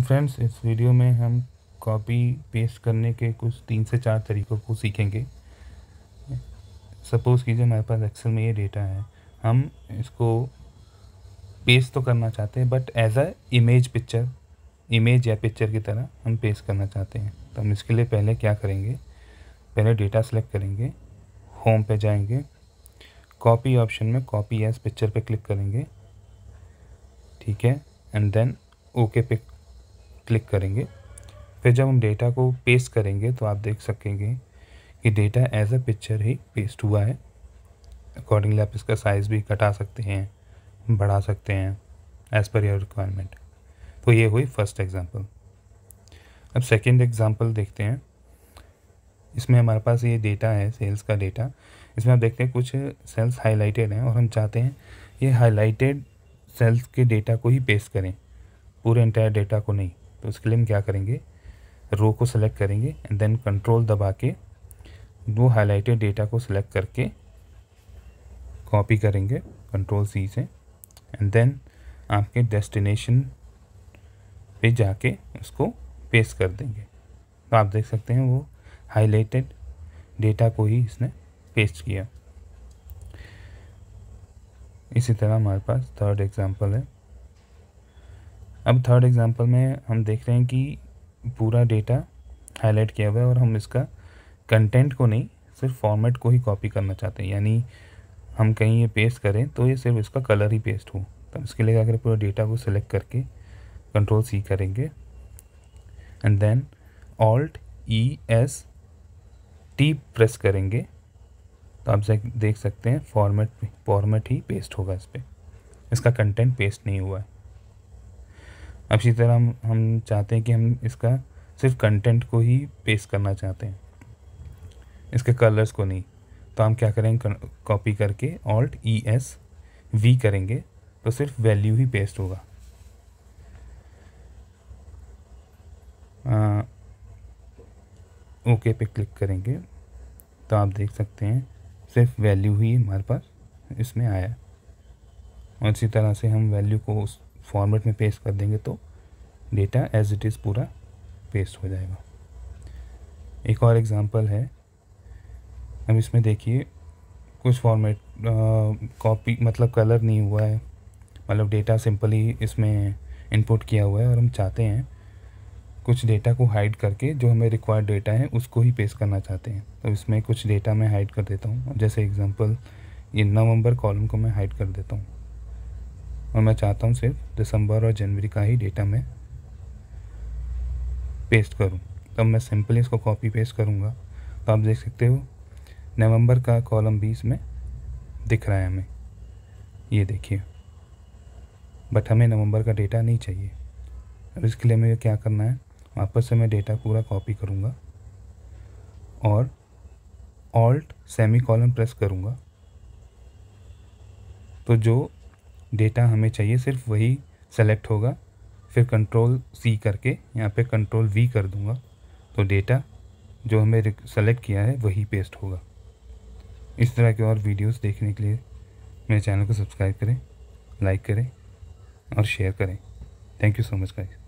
friends इस video में हम कॉपी पेस्ट करने के कुछ तीन से चार तरीक़ों को सीखेंगे सपोज़ कीजिए हमारे पास एक्सेल में ये डेटा है हम इसको पेस्ट तो करना चाहते हैं but as a image picture image या पिक्चर की तरह हम पेस्ट करना चाहते हैं तो हम इसके लिए पहले क्या करेंगे पहले डेटा सेलेक्ट करेंगे होम पे जाएंगे कॉपी ऑप्शन में कॉपी एज पिक्चर पे क्लिक करेंगे ठीक है एंड देन ओके पे क्लिक करेंगे फिर जब हम डेटा को पेस्ट करेंगे तो आप देख सकेंगे कि डेटा एज अ पिक्चर ही पेस्ट हुआ है अकॉर्डिंगली आप इसका साइज़ भी कटा सकते हैं बढ़ा सकते हैं एज़ पर योर रिक्वायरमेंट तो ये हुई फर्स्ट एग्ज़ाम्पल अब सेकेंड एग्ज़ाम्पल देखते हैं इसमें हमारे पास ये डेटा है सेल्स का डेटा इसमें आप देखते हैं कुछ सेल्स हाईलाइटेड हैं और हम चाहते हैं ये हाईलाइटेड सेल्स के डेटा को ही पेस्ट करें पूरे इंटायर डेटा को नहीं तो उसके लिए हम क्या करेंगे रो को सिलेक्ट करेंगे एंड देन कंट्रोल दबा के वो हाईलाइटेड डेटा को सिलेक्ट करके कॉपी करेंगे कंट्रोल सी से एंड देन आपके डेस्टिनेशन पे जाके उसको पेस्ट कर देंगे तो आप देख सकते हैं वो हाईलाइटेड डेटा को ही इसने पेस्ट किया इसी तरह हमारे पास थर्ड एग्जांपल है अब थर्ड एग्ज़ाम्पल में हम देख रहे हैं कि पूरा डेटा हाईलाइट किया हुआ है और हम इसका कंटेंट को नहीं सिर्फ फॉर्मेट को ही कॉपी करना चाहते हैं यानी हम कहीं ये पेस्ट करें तो ये सिर्फ इसका कलर ही पेस्ट हो तो इसके लिए अगर पूरा डेटा को सिलेक्ट करके कंट्रोल सी करेंगे and then alt E S T press करेंगे तो आप देख सकते हैं फॉर्मेट फॉर्मेट ही पेस्ट होगा इस पर इसका कंटेंट पेस्ट नहीं हुआ है अब इसी तरह हम हम चाहते हैं कि हम इसका सिर्फ कंटेंट को ही पेस्ट करना चाहते हैं इसके कलर्स को नहीं तो हम क्या करेंगे कॉपी करके ऑल्ट ई एस वी करेंगे तो सिर्फ वैल्यू ही पेस्ट होगा ओके अं, पे क्लिक करेंगे तो आप देख सकते हैं सिर्फ वैल्यू ही हमारे पास इसमें आया और इसी तरह से हम वैल्यू को उस फॉर्मेट में पेस्ट कर देंगे तो डेटा एज इट इज़ पूरा पेस्ट हो जाएगा एक और एग्ज़ाम्पल है अब इसमें देखिए कुछ फॉर्मेट कॉपी मतलब कलर नहीं हुआ है मतलब डेटा सिंपली इसमें इनपुट किया हुआ है और हम चाहते हैं कुछ डेटा को हाइड करके जो हमें रिक्वायर्ड डेटा है उसको ही पेस्ट करना चाहते हैं तो इसमें कुछ डेटा मैं हाइड कर देता हूँ जैसे एग्जांपल ये नवंबर कॉलम को मैं हाइड कर देता हूँ और मैं चाहता हूँ सिर्फ दिसंबर और जनवरी का ही डेटा मैं पेस्ट करूँ तब मैं सिंपली इसको कॉपी पेस्ट करूँगा तो आप देख सकते हो नवंबर का कॉलम भी इसमें दिख रहा है हमें ये देखिए बट हमें नवंबर का डेटा नहीं चाहिए अब इसके लिए मुझे क्या करना है वापस से मैं डेटा पूरा कॉपी करूँगा और ऑल्ट सेमी कॉलम प्रेस करूँगा तो जो डेटा हमें चाहिए सिर्फ वही सेलेक्ट होगा फिर कंट्रोल सी करके यहाँ पे कंट्रोल वी कर दूँगा तो डेटा जो हमें सेलेक्ट किया है वही पेस्ट होगा इस तरह के और वीडियोस देखने के लिए मेरे चैनल को सब्सक्राइब करें लाइक करें और शेयर करें thank you so much guys